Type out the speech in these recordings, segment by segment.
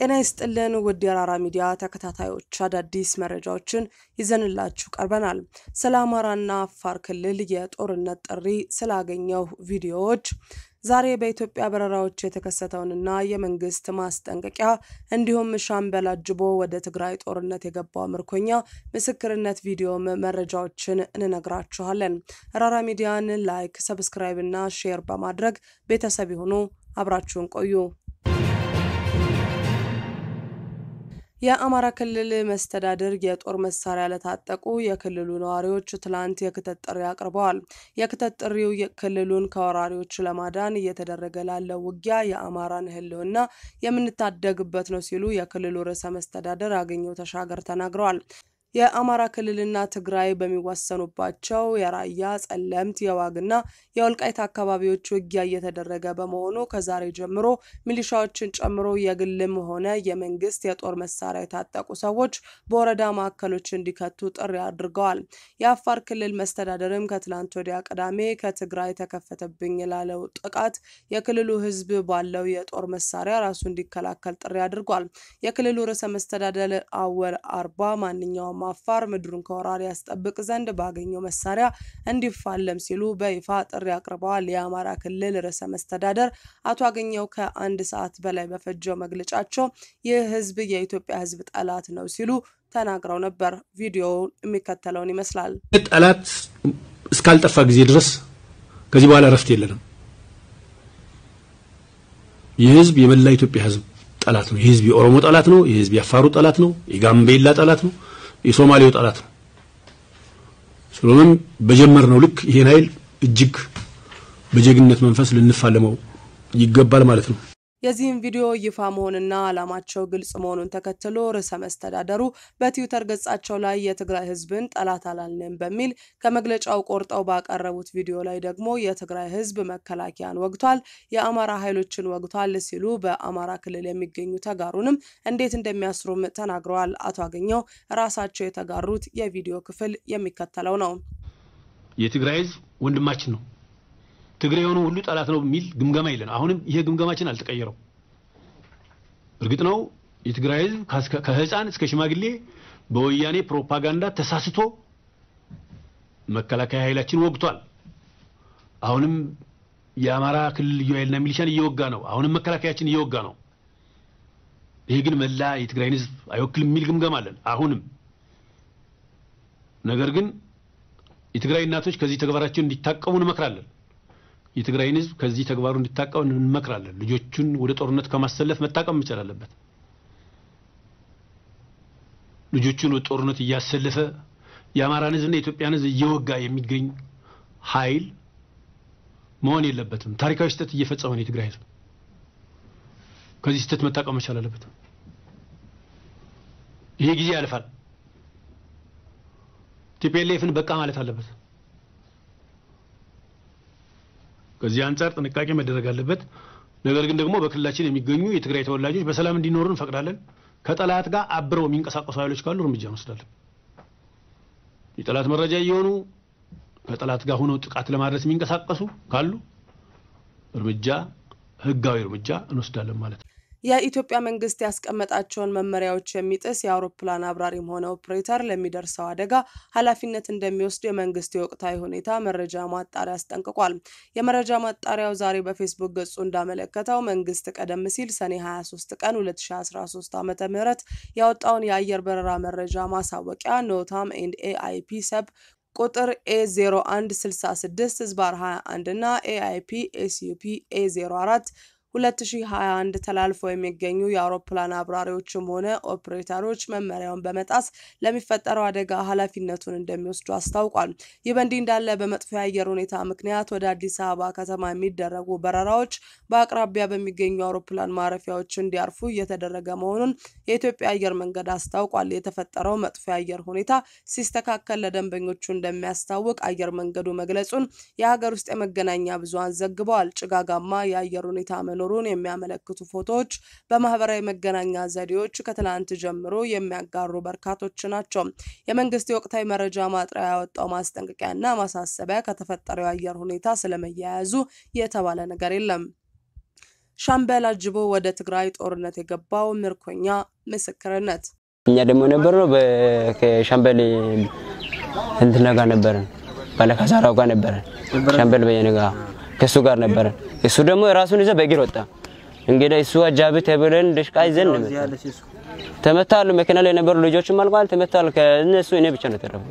ጤና ይስጥልን ውድ የራራ ሚዲያ ተከታታዮች፣ አዳዲስ መረጃዎችን ይዘንላችሁ ቀርበናል። ስለ አማራና አፋር ክልል የጦርነት ጥሪ ስላገኘው ቪዲዮዎች ዛሬ በኢትዮጵያ በረራዎች የተከሰተውንና የመንግስት ማስጠንቀቂያ እንዲሁም ሻምበል አጅቦ ወደ ትግራይ ጦርነት የገባው ምርኮኛ ምስክርነት ቪዲዮም መረጃዎችን እንነግራችኋለን። ራራ ሚዲያን ላይክ፣ ሰብስክራይብ እና ሼር በማድረግ ቤተሰብ የሆኑ አብራችሁን ቆዩ። የአማራ ክልል መስተዳድር የጦር መሳሪያ ለታጠቁ የክልሉ ነዋሪዎች ትላንት የክተት ጥሪ አቅርበዋል። የክተት ጥሪው ክልሉን ከወራሪዎች ለማዳን እየተደረገ ላለው ውጊያ የአማራን ሕልውና የምንታደግበት ነው ሲሉ የክልሉ ርዕሰ መስተዳድር አገኘው ተሻገር ተናግረዋል። የአማራ ክልልና ትግራይ በሚዋሰኑባቸው የራያ፣ ጸለምት፣ የዋግና የወልቃይት አካባቢዎች ውጊያ እየተደረገ በመሆኑ ከዛሬ ጀምሮ ሚሊሻዎችን ጨምሮ የግልም ሆነ የመንግስት የጦር መሳሪያ የታጠቁ ሰዎች በወረዳ ማዕከሎች እንዲከቱ ጥሪ አድርገዋል። የአፋር ክልል መስተዳደርም ከትላንት ወዲያ ቅዳሜ ከትግራይ ተከፈተብኝ ላለው ጥቃት የክልሉ ህዝብ ባለው የጦር መሳሪያ ራሱ እንዲከላከል ጥሪ አድርጓል። የክልሉ ርዕሰ መስተዳደር አወል አርባ ማንኛውም ያለውም አፋር ምድሩን ከወራሪ ያስጠብቅ ዘንድ ባገኘው መሳሪያ እንዲፋለም ሲሉ በይፋ ጥሪ አቅርበዋል። የአማራ ክልል ርዕሰ መስተዳደር አቶ አገኘው ከአንድ ሰዓት በላይ በፈጀው መግለጫቸው ይህ ህዝብ የኢትዮጵያ ህዝብ ጠላት ነው ሲሉ ተናግረው ነበር። ቪዲዮ የሚከተለውን ይመስላል። ጠላት እስካልጠፋ ጊዜ ድረስ ከዚህ በኋላ እረፍት የለንም። ይህ ህዝብ የመላ ኢትዮጵያ ህዝብ ጠላት ነው። የህዝብ የኦሮሞ ጠላት ነው። የህዝብ የአፋሩ ጠላት ነው። የጋምቤላ ጠላት ነው። የሶማሌው ጠላት ነው። ስለሆነም በጀመርነው ልክ ይሄን ኃይል እጅግ በጀግንነት መንፈስ ልንፋለመው ይገባል ማለት ነው። የዚህም ቪዲዮ ይፋ መሆንና ዓላማቸው ግልጽ መሆኑን ተከትሎ ርዕሰ መስተዳደሩ በትዊተር ገጻቸው ላይ የትግራይ ሕዝብን ጠላት አላልንም በሚል ከመግለጫው ቆርጠው ባቀረቡት ቪዲዮ ላይ ደግሞ የትግራይ ሕዝብ መከላከያን ወግቷል፣ የአማራ ኃይሎችን ወግቷል ሲሉ በአማራ ክልል የሚገኙ ተጋሩንም እንዴት እንደሚያስሩም ተናግረዋል። አቶ አገኘው ራሳቸው የተጋሩት የቪዲዮ ክፍል የሚከተለው ነው። የትግራይ ሕዝብ ወንድማችን ነው ትግሬ የሆኑ ሁሉ ጠላት ነው የሚል ግምገማ የለን። አሁንም ይሄ ግምገማችን አልተቀየረው። እርግጥ ነው የትግራይ ህዝብ ከህፃን እስከ ሽማግሌ በወያኔ ፕሮፓጋንዳ ተሳስቶ መከላከያ ኃይላችን ወግቷል። አሁንም የአማራ ክልል ልዩ ኃይልና ሚሊሻን እየወጋ ነው። አሁንም መከላከያችን እየወጋ ነው። ይሄ ግን መላ የትግራይን ህዝብ አይወክልም የሚል ግምገማ አለን። አሁንም ነገር ግን የትግራይ እናቶች ከዚህ ተግባራቸው እንዲታቀሙ እንመክራለን። የትግራይን ህዝብ ከዚህ ተግባሩ እንዲታቀብ እንመክራለን። ልጆቹን ወደ ጦርነት ከማሰለፍ መታቀም መቻል አለበት። ልጆቹን ወደ ጦርነት እያሰለፈ የአማራን ህዝብ እና የኢትዮጵያን ህዝብ እየወጋ የሚገኝ ኃይል መሆን የለበትም። ታሪካዊ ስህተት እየፈጸመ ነው የትግራይ ህዝብ። ከዚህ ስህተት መታቀም መቻል አለበት። ይሄ ጊዜ ያልፋል። ቲፒኤልኤፍን በቃ ማለት አለበት። ከዚህ አንጻር ጥንቃቄ መደረግ አለበት። ነገር ግን ደግሞ በክልላችን የሚገኙ የትግራይ ተወላጆች በሰላም እንዲኖሩ እንፈቅዳለን። ከጠላት ጋር አብረው የሚንቀሳቀሱ ኃይሎች ካሉ እርምጃ እንወስዳለን። የጠላት መረጃ እየሆኑ ከጠላት ጋር ሆነው ጥቃት ለማድረስ የሚንቀሳቀሱ ካሉ እርምጃ ህጋዊ እርምጃ እንወስዳለን ማለት ነው። የኢትዮጵያ መንግስት ያስቀመጣቸውን መመሪያዎች የሚጥስ የአውሮፕላን አብራሪም ሆነ ኦፕሬተር ለሚደርሰው አደጋ ኃላፊነት እንደሚወስዱ የመንግስት የወቅታዊ ሁኔታ መረጃ ማጣሪያ አስጠንቅቋል። የመረጃ ማጣሪያው ዛሬ በፌስቡክ ገጹ እንዳመለከተው መንግስት ቀደም ሲል ሰኔ 23 ቀን 2013 ዓ ም ያወጣውን የአየር በረራ መረጃ ማሳወቂያ ኖታም ኤንድ ኤአይፒ ሰብ ቁጥር ኤ0166 ህዝባር 21 እና ኤአይፒ ኤስዩፒ ኤ04 2021 ተላልፎ የሚገኙ የአውሮፕላን አብራሪዎችም ሆነ ኦፕሬተሮች መመሪያውን በመጣስ ለሚፈጠረው አደጋ ኃላፊነቱን እንደሚወስዱ አስታውቋል። ይህ በእንዲህ እንዳለ በመጥፎ የአየር ሁኔታ ምክንያት ወደ አዲስ አበባ ከተማ የሚደረጉ በረራዎች በአቅራቢያ በሚገኙ አውሮፕላን ማረፊያዎች እንዲያርፉ እየተደረገ መሆኑን የኢትዮጵያ አየር መንገድ አስታውቋል። የተፈጠረው መጥፎ የአየር ሁኔታ ሲስተካከል ለደንበኞቹ እንደሚያስታውቅ አየር መንገዱ መግለጹን የሀገር ውስጥ የመገናኛ ብዙሃን ዘግበዋል። ጭጋጋማ የአየር ሁኔታ መኖሩን የሚያመለክቱ ፎቶዎች በማህበራዊ መገናኛ ዘዴዎች ከትላንት ጀምሮ የሚያጋሩ በርካቶች ናቸው። የመንግስት የወቅታዊ መረጃ ማጥሪያ ያወጣው ማስጠንቀቂያና ማሳሰቢያ ከተፈጠረው የአየር ሁኔታ ስለመያያዙ የተባለ ነገር የለም። ሻምበል አጅቦ ወደ ትግራይ ጦርነት የገባው ምርኮኛ ምስክርነት። እኛ ደግሞ ነበር ነው ከሻምበል እንትነጋ ነበረን፣ ባለካሳራው ጋር ነበረን ሻምበል በየነጋ ከእሱ ጋር ነበረን። እሱ ደግሞ ራሱን ይዘ በእግር ወጣ። እንግዲህ እሱ አጃቢ ተብለን ድሽቃ ይዘን ተመታሉ። መኪና ላይ የነበሩ ልጆችም አልቋል፣ ተመታሉ። ከእነሱ እኔ ብቻ ነው ተረፈ።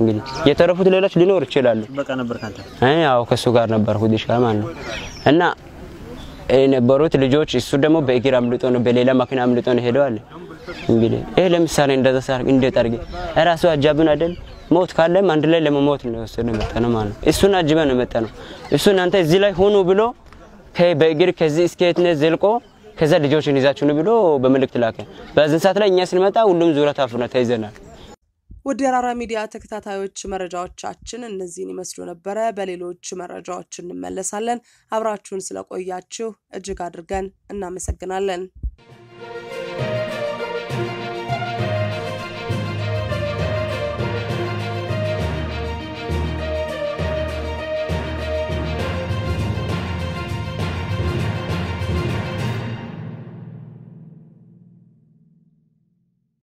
እንግዲህ የተረፉት ሌሎች ሊኖር ይችላሉ። በቃ ነበር ካንተ? አይ አዎ ከእሱ ጋር ነበርኩ ድሽቃ ማለት ነው እና የነበሩት ልጆች እሱ ደግሞ በእግር አምልጦ ነው በሌላ መኪና አምልጦ ነው ሄደዋል። እንግዲህ ይህ ለምሳሌ እንደዛ ሳር እንደ አድርጌ ራሱ አጃቢን አይደል ሞት ካለም አንድ ላይ ለመሞት ነው የወሰደው የመጣ ነው ማለት ነው። እሱን አጅበ ነው የመጣ ነው። እሱ እናንተ እዚህ ላይ ሆኑ ብሎ በእግር ከዚህ እስከ የትነት ዘልቆ ከዛ ልጆችን ይዛችሁን ብሎ በመልእክት ላከ። በዚህ ሰዓት ላይ እኛ ስንመጣ ሁሉም ዙሪያ ታፍነ ተይዘናል። ወደ አራራ ሚዲያ ተከታታዮች መረጃዎቻችን እነዚህን ይመስሉ ነበረ። በሌሎች መረጃዎች እንመለሳለን። አብራችሁን ስለቆያችሁ እጅግ አድርገን እናመሰግናለን።